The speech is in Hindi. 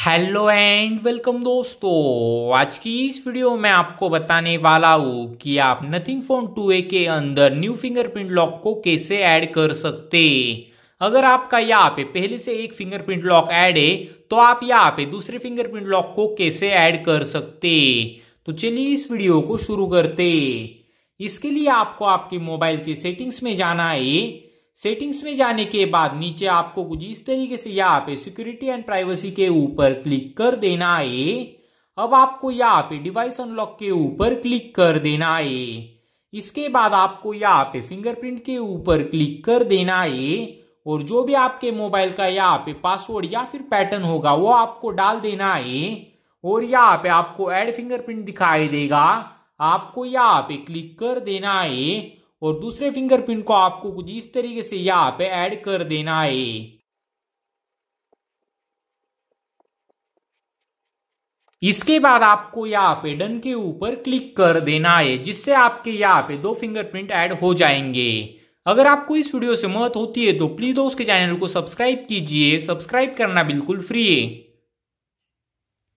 हेलो एंड वेलकम दोस्तों आज की इस वीडियो में आपको बताने वाला हूँ कि आप नथिंग फोन टू ए के अंदर न्यू फिंगरप्रिंट लॉक को कैसे ऐड कर सकते अगर आपका यहाँ पे पहले से एक फिंगरप्रिंट लॉक ऐड है तो आप यहाँ पे दूसरे फिंगरप्रिंट लॉक को कैसे ऐड कर सकते तो चलिए इस वीडियो को शुरू करते इसके लिए आपको आपके मोबाइल की सेटिंग्स में जाना है सेटिंग्स में जाने के बाद नीचे आपको कुछ इस तरीके से यहाँ पे सिक्योरिटी एंड प्राइवेसी के ऊपर क्लिक कर देना है अब आपको यहाँ पे डिवाइस अनलॉक के ऊपर क्लिक कर देना है इसके बाद आपको यहाँ पे फिंगरप्रिंट के ऊपर क्लिक कर देना है और जो भी आपके मोबाइल का यहाँ पे पासवर्ड या फिर पैटर्न होगा वो आपको डाल देना है और यहाँ पे आपको एड फिंगरप्रिंट दिखाई देगा आपको यहाँ पे क्लिक कर देना है और दूसरे फिंगरप्रिंट को आपको कुछ इस तरीके से यहाँ पे ऐड कर देना है इसके बाद आपको यहाँ पे डन के ऊपर क्लिक कर देना है जिससे आपके यहाँ पे दो फिंगरप्रिंट ऐड हो जाएंगे अगर आपको इस वीडियो से मदद होती है तो प्लीज़ उसके चैनल को सब्सक्राइब कीजिए सब्सक्राइब करना बिल्कुल फ्री है